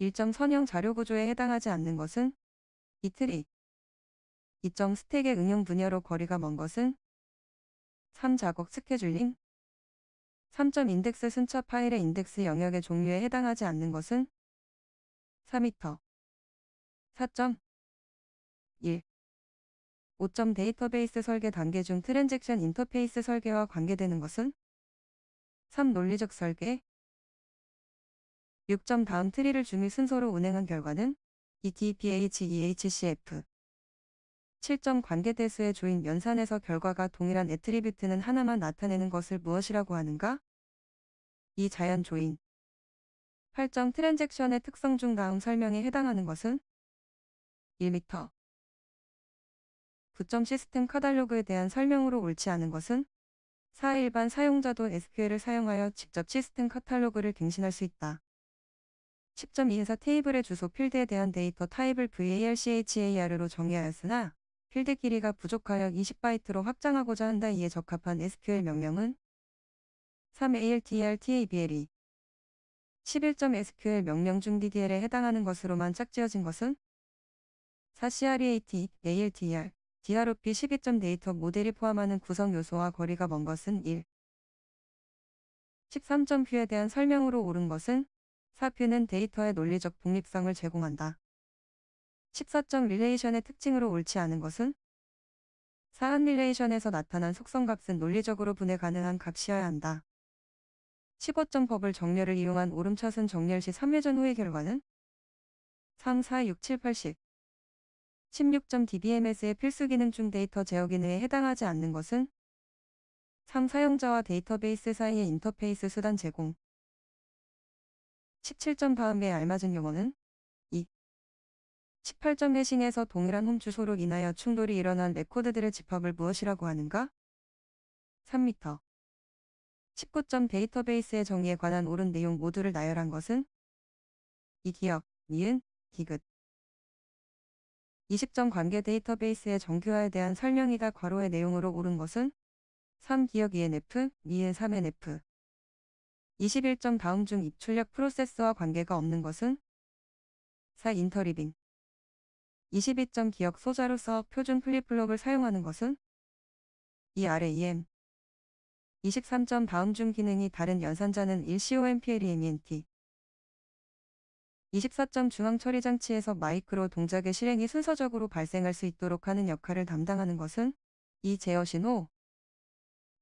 일정 선형 자료구조에 해당하지 않는 것은 이틀리 이정 스택의 응용 분야로 거리가 먼 것은 3. 작업 스케줄링 3 인덱스 순차 파일의 인덱스 영역의 종류에 해당하지 않는 것은 4m 4 1 5점 데이터베이스 설계 단계 중 트랜잭션 인터페이스 설계와 관계되는 것은 3. 논리적 설계 6점 다운 트리를 중위 순서로 운행한 결과는 ETPHEHCF 7점 관계대수의 조인 연산에서 결과가 동일한 애트리뷰트는 하나만 나타내는 것을 무엇이라고 하는가? 이 자연 조인 8점 트랜잭션의 특성 중 다음 설명에 해당하는 것은 1m 9점 시스템 카달로그에 대한 설명으로 옳지 않은 것은 4. 일반 사용자도 SQL을 사용하여 직접 시스템 카탈로그를 갱신할 수 있다. 10.2에서 테이블의 주소 필드에 대한 데이터 타입을 VAR-CHAR로 정의하였으나 필드 길이가 부족하여 20바이트로 확장하고자 한다 이에 적합한 SQL 명령은 3ALTRTABL이 11.SQL e 명령 중 DDL에 해당하는 것으로만 짝지어진 것은 4CREAT, ALTR, DROP 1 2 데이터 모델이 포함하는 구성 요소와 거리가 먼 것은 1. 13점 뷰에 대한 설명으로 옳은 것은 사표는 데이터의 논리적 독립성을 제공한다. 14점 릴레이션의 특징으로 옳지 않은 것은 사안 릴레이션에서 나타난 속성값은 논리적으로 분해 가능한 값이어야 한다. 15점 버블 정렬을 이용한 오름차순 정렬 시 3회전 후의 결과는 3, 4, 6, 7, 8 10 16점 DBMS의 필수 기능 중 데이터 제어 기능에 해당하지 않는 것은 3. 사용자와 데이터베이스 사이의 인터페이스 수단 제공 17점 다음에 알맞은 용어는 2. 18점 해싱에서 동일한 홈 주소로 인하여 충돌이 일어난 레코드들의 집합을 무엇이라고 하는가? 3m. 19점 데이터베이스의 정의에 관한 옳은 내용 모두를 나열한 것은 2. 기억, 니은, 기긋. 20점 관계 데이터베이스의 정규화에 대한 설명이다 괄호의 내용으로 옳은 것은 3기억 2NF, 니은 3NF. 21점 다음 중 입출력 프로세스와 관계가 없는 것은 4. 인터리빙 22점 기억 소자로서 표준 플립플롭을 사용하는 것은 이 r EM 23점 다음 중 기능이 다른 연산자는 1COMPLEMENT 24점 중앙 처리 장치에서 마이크로 동작의 실행이 순서적으로 발생할 수 있도록 하는 역할을 담당하는 것은 이 제어 신호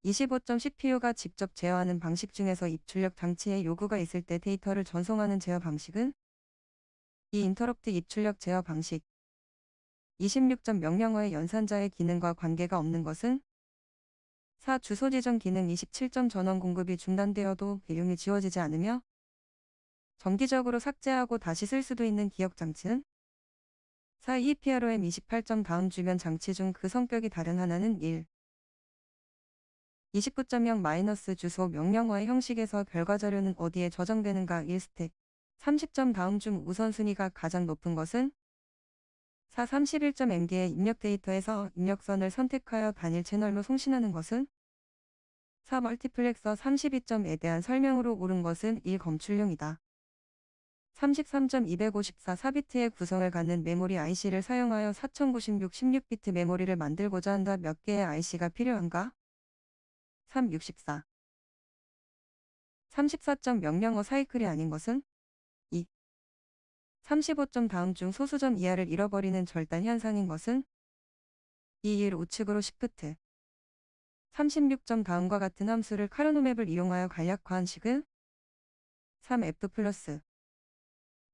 25점 CPU가 직접 제어하는 방식 중에서 입출력 장치에 요구가 있을 때 데이터를 전송하는 제어 방식은 이 인터럽트 입출력 제어 방식 2 6 0 명령어의 연산자의 기능과 관계가 없는 것은 4. 주소 지정 기능 27점 전원 공급이 중단되어도 비용이 지워지지 않으며 정기적으로 삭제하고 다시 쓸 수도 있는 기억 장치는 4. EPROM 28점 다음 주변 장치 중 그 성격이 다른 하나는 1. 29.0 마이너스 주소 명령어의 형식에서 결과자료는 어디에 저장되는가 1스택 30점 다음 중 우선순위가 가장 높은 것은 4 31.m개의 입력 데이터에서 입력선을 선택하여 단일 채널로 송신하는 것은 4 멀티플렉서 32점에 대한 설명으로 옳은 것은 1 검출용이다. 33.254 4비트의 구성을 갖는 메모리 IC를 사용하여 4096 16비트 메모리를 만들고자 한다 몇 개의 IC가 필요한가? 364. 34.명령어 사이클이 아닌 것은 2. 35점 다음 중 소수점 이하를 잃어버리는 절단 현상인 것은 2, 1, 우측으로 시프트. 36점 다음과 같은 함수를 카르노맵을 이용하여 간략화한식은 3. F 플러스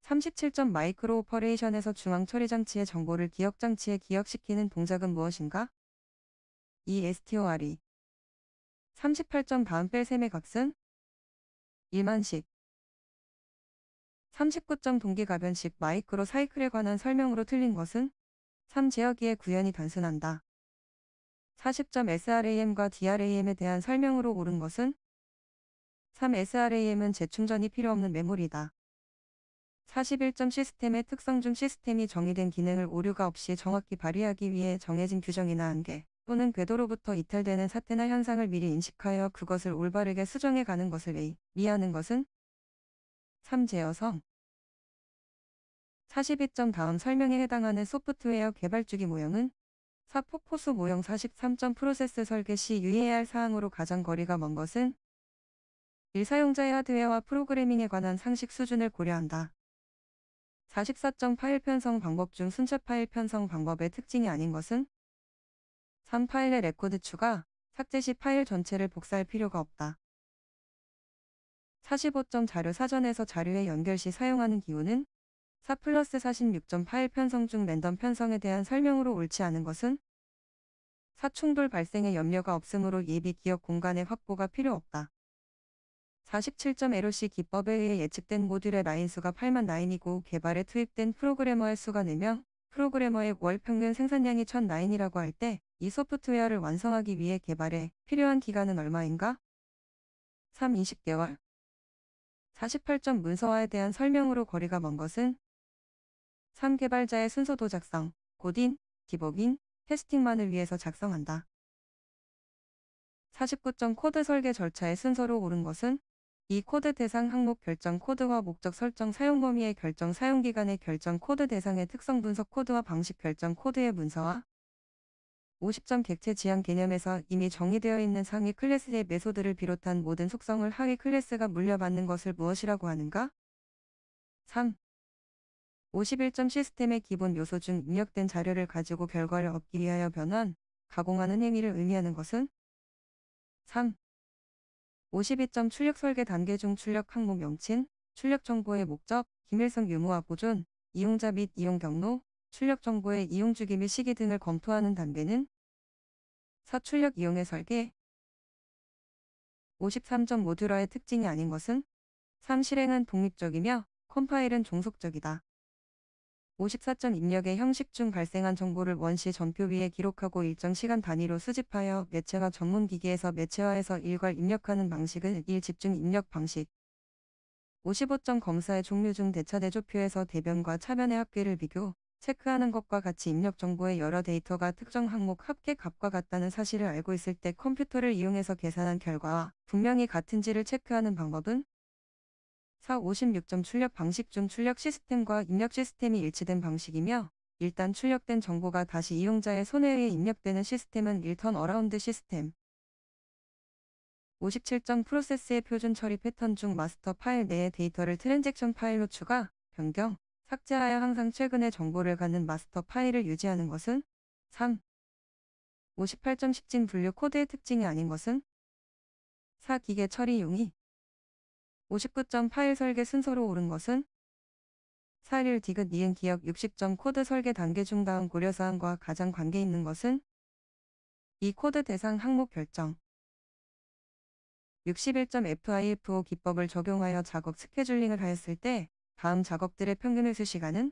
37점 마이크로 오퍼레이션에서 중앙 처리 장치의 정보를 기억 장치에 기억시키는 동작은 무엇인가? 2. STOR이 38점 다음뺄 셈의 각은 1만식 39점 동기가변식 마이크로 사이클에 관한 설명으로 틀린 것은 3제어기의 구현이 단순한다. 40점 SRAM과 DRAM에 대한 설명으로 옳은 것은 3 SRAM은 재충전이 필요 없는 메모리다. 41점 시스템의 특성 중 시스템이 정의된 기능을 오류가 없이 정확히 발휘하기 위해 정해진 규정이나 한계. 또는 궤도로부터 이탈되는 사태나 현상을 미리 인식하여 그것을 올바르게 수정해 가는 것을 A, 미하는 것은 3제여성 42점 다음 설명에 해당하는 소프트웨어 개발 주기 모형은 사포포수 모형 43점 프로세스 설계 시 유의해야 할 사항으로 가장 거리가 먼 것은 1. 사용자의 하드웨어와 프로그래밍에 관한 상식 수준을 고려한다. 4 4 8 편성 방법 중 순차 파일 편성 방법의 특징이 아닌 것은 산 파일의 레코드 추가, 삭제 시 파일 전체를 복사할 필요가 없다. 45점 자료 사전에서 자료에 연결 시 사용하는 기호는 4 플러스 46점 파일 편성 중 랜덤 편성에 대한 설명으로 옳지 않은 것은 사충돌 발생의 염려가 없으므로 예비 기억 공간의 확보가 필요 없다. 47점 LOC 기법에 의해 예측된 모듈의 라인 수가 8만 라인이고 개발에 투입된 프로그래머의 수가 4명, 프로그래머의 월 평균 생산량이 1000 라인이라고 할때 이 소프트웨어를 완성하기 위해 개발에 필요한 기간은 얼마인가? 3. 20개월 48점 문서화에 대한 설명으로 거리가 먼 것은 3. 개발자의 순서도 작성, 고딩, 디버깅, 테스팅만을 위해서 작성한다. 49점 코드 설계 절차의 순서로 오른 것은 이 코드 대상 항목 결정 코드와 목적 설정 사용 범위의 결정 사용 기간의 결정 코드 대상의 특성 분석 코드와 방식 결정 코드의 문서화 50점 객체 지향 개념에서 이미 정의되어 있는 상위 클래스의 메소드를 비롯한 모든 속성을 하위 클래스가 물려받는 것을 무엇이라고 하는가? 3. 51점 시스템의 기본 요소 중 입력된 자료를 가지고 결과를 얻기 위하여 변환, 가공하는 행위를 의미하는 것은? 3. 52점 출력 설계 단계 중 출력 항목 명칭, 출력 정보의 목적, 기밀성 유무와 보존, 이용자 및 이용 경로, 출력 정보의 이용 주기 및 시기 등을 검토하는 단계는 서출력 이용의 설계 53점 모듈러의 특징이 아닌 것은 3 실행은 독립적이며 컴파일은 종속적이다. 54점 입력의 형식 중 발생한 정보를 원시 전표 위에 기록하고 일정 시간 단위로 수집하여 매체가 전문 기기에서 매체화해서 일괄 입력하는 방식은 일 집중 입력 방식. 55점 검사의 종류 중 대차대조표에서 대변과 차변의 합계를 비교. 체크하는 것과 같이 입력 정보의 여러 데이터가 특정 항목 합계 값과 같다는 사실을 알고 있을 때 컴퓨터를 이용해서 계산한 결과와 분명히 같은지를 체크하는 방법은 4. 56점 출력 방식 중 출력 시스템과 입력 시스템이 일치된 방식이며 일단 출력된 정보가 다시 이용자의 손에 의해 입력되는 시스템은 1턴 어라운드 시스템 57점 프로세스의 표준 처리 패턴 중 마스터 파일 내에 데이터를 트랜잭션 파일로 추가, 변경, 삭제하여 항상 최근의 정보를 갖는 마스터 파일을 유지하는 것은 3. 58.10 진 분류 코드의 특징이 아닌 것은 4. 기계 처리 용이 59점 파일 설계 순서로 오른 것은 4일 디귿 니은 기억 60점 코드 설계 단계 중 다음 고려사항과 가장 관계 있는 것은 2. 코드 대상 항목 결정 61.FIFO 기법을 적용하여 작업 스케줄링을 하였을 때 다음 작업들의 평균 회수 시간은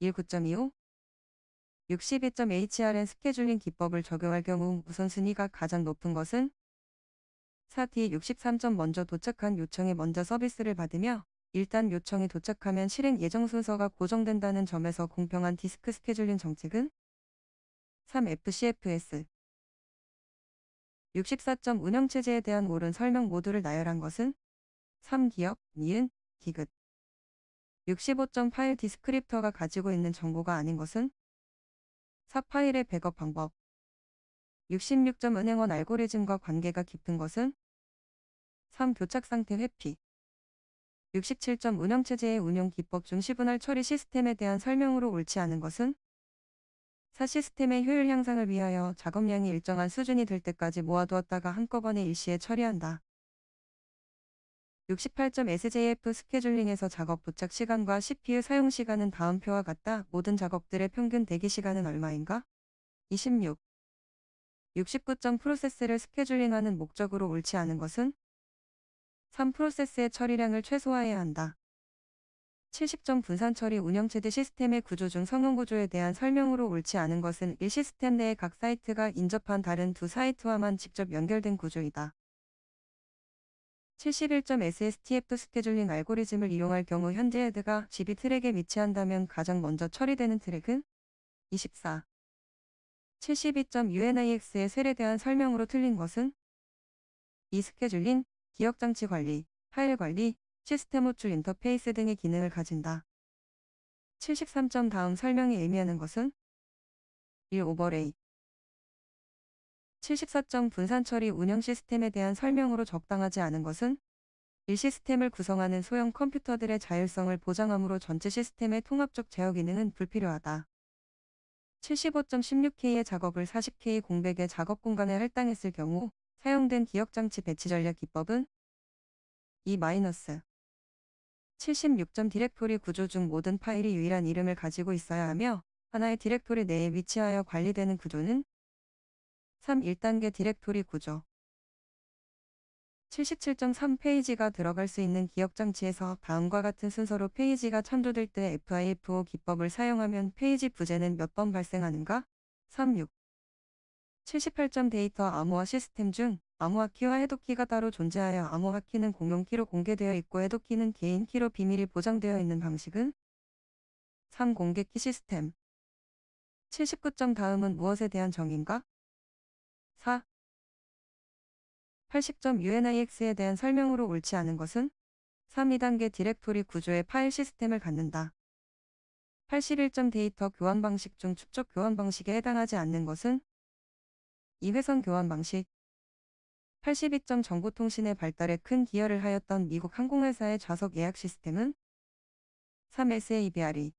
19.25, 62.HRN 스케줄링 기법을 적용할 경우 우선순위가 가장 높은 것은 4D 6 3 먼저 도착한 요청에 먼저 서비스를 받으며 일단 요청이 도착하면 실행 예정 순서가 고정된다는 점에서 공평한 디스크 스케줄링 정책은 3FCFS 6 4 운영체제에 대한 옳은 설명 모두를 나열한 것은 3기업, 니은, 기긋 65정 파일 디스크립터가 가지고 있는 정보가 아닌 것은 사파일의 백업 방법 66점 은행원 알고리즘과 관계가 깊은 것은 3. 교착상태 회피 67점 운영체제의 운영 기법 중 시분할 처리 시스템에 대한 설명으로 옳지 않은 것은 4. 시스템의 효율 향상을 위하여 작업량이 일정한 수준이 될 때까지 모아두었다가 한꺼번에 일시에 처리한다. 68.SJF 스케줄링에서 작업 부착 시간과 CPU 사용 시간은 다음 표와 같다. 모든 작업들의 평균 대기 시간은 얼마인가? 26. 6 9 프로세스를 스케줄링하는 목적으로 옳지 않은 것은 3. 프로세스의 처리량을 최소화해야 한다. 7 0 분산 처리 운영체제 시스템의 구조 중 성능 구조에 대한 설명으로 옳지 않은 것은 1. 시스템 내에각 사이트가 인접한 다른 두 사이트와만 직접 연결된 구조이다. 71.SSTF 스케줄링 알고리즘을 이용할 경우 현재 헤드가 12트랙에 위치한다면 가장 먼저 처리되는 트랙은 24. 72.UNIX의 셀에 대한 설명으로 틀린 것은 이 스케줄링, 기억장치 관리, 파일 관리, 시스템 호출 인터페이스 등의 기능을 가진다. 7 3 다음 설명이 의미하는 것은 1 오버레이, 74정 분산 처리 운영 시스템에 대한 설명으로 적당하지 않은 것은 이 시스템을 구성하는 소형 컴퓨터들의 자율성을 보장함으로 전체 시스템의 통합적 제어 기능은 불필요하다. 75.16K의 작업을 40K 공백의 작업 공간에 할당했을 경우 사용된 기억장치 배치 전략 기법은 이 e 마이너스 76점 디렉토리 구조 중 모든 파일이 유일한 이름을 가지고 있어야 하며 하나의 디렉토리 내에 위치하여 관리되는 구조는 3. 1단계 디렉토리 구조 77.3페이지가 들어갈 수 있는 기억 장치에서 다음과 같은 순서로 페이지가 창조될 때 FIFO 기법을 사용하면 페이지 부재는 몇 번 발생하는가? 36. 78점 데이터 암호화 시스템 중 암호화 키와 해독 키가 따로 존재하여 암호화 키는 공용 키로 공개되어 있고 해독 키는 개인 키로 비밀이 보장되어 있는 방식은? 3. 공개 키 시스템 79점 다음은 무엇에 대한 정의인가? 4. 80점 UNIX에 대한 설명으로 옳지 않은 것은 3. 2단계 디렉토리 구조의 파일 시스템을 갖는다. 81점 데이터 교환 방식 중 축적 교환 방식에 해당하지 않는 것은 2회선 교환 방식 82점 정보통신의 발달에 큰 기여를 하였던 미국 항공회사의 좌석 예약 시스템은 3SABR이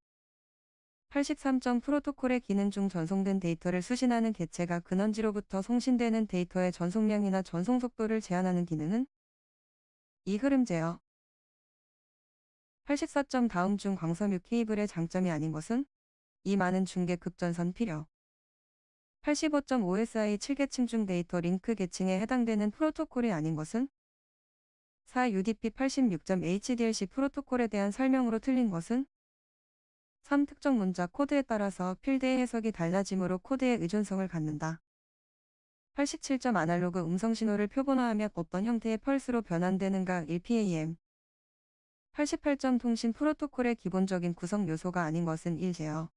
83점 프로토콜의 기능 중 전송된 데이터를 수신하는 개체가 근원지로부터 송신되는 데이터의 전송량이나 전송 속도를 제한하는 기능은 이 흐름 제어 84점 다음 중 광섬유 케이블의 장점이 아닌 것은 이 많은 중계 급전선 필요 85.5SI 7계층 중 데이터 링크 계층에 해당되는 프로토콜이 아닌 것은 4 UDP 86.HDLC 프로토콜에 대한 설명으로 틀린 것은 3. 특정 문자 코드에 따라서 필드의 해석이 달라짐으로 코드의 의존성을 갖는다. 87점 아날로그 음성 신호를 표본화하며 어떤 형태의 펄스로 변환되는가 1PAM 88점 통신 프로토콜의 기본적인 구성 요소가 아닌 것은 1제어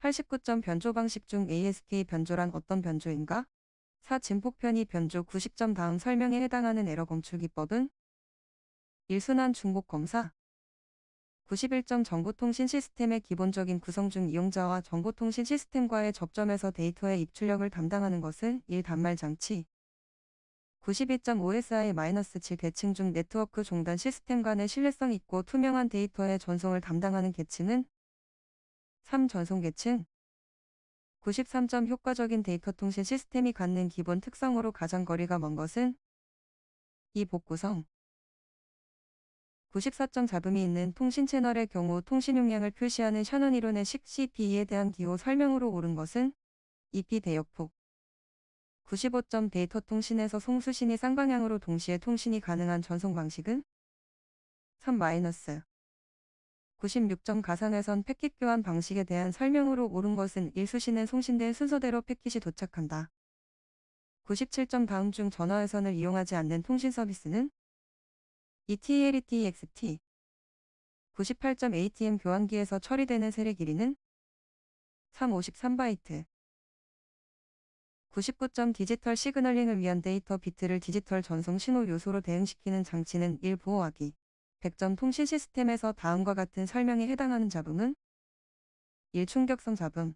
89점 변조 방식 중 ASK 변조란 어떤 변조인가? 4. 진폭편이 변조 90점 다음 설명에 해당하는 에러 검출 기법은? 1순환 중복 검사 91점 정보통신 시스템의 기본적인 구성 중 이용자와 정보통신 시스템과의 접점에서 데이터의 입출력을 담당하는 것은 1 단말 장치 92.5SI-7 계층 중 네트워크 종단 시스템 간의 신뢰성 있고 투명한 데이터의 전송을 담당하는 계층은 3. 전송 계층 93점 효과적인 데이터 통신 시스템이 갖는 기본 특성으로 가장 거리가 먼 것은 이 복구성 94.4금이 있는 통신 채널의 경우 통신 용량을 표시하는 셔넌 이론의 식 CPE에 대한 기호 설명으로 옳은 것은 EP 대역폭 95점 데이터 통신에서 송수신이 쌍방향으로 동시에 통신이 가능한 전송 방식은 3- 96점 가상에선 패킷 교환 방식에 대한 설명으로 옳은 것은 일수신은 송신된 순서대로 패킷이 도착한다. 97점 다음 중 전화회선을 이용하지 않는 통신 서비스는 ETLETXT 98.ATM 교환기에서 처리되는 세례 길이는 353바이트 99점 디지털 시그널링을 위한 데이터 비트를 디지털 전송 신호 요소로 대응시키는 장치는 1 보호하기 100점 통신 시스템에서 다음과 같은 설명에 해당하는 잡음은 1 충격성 잡음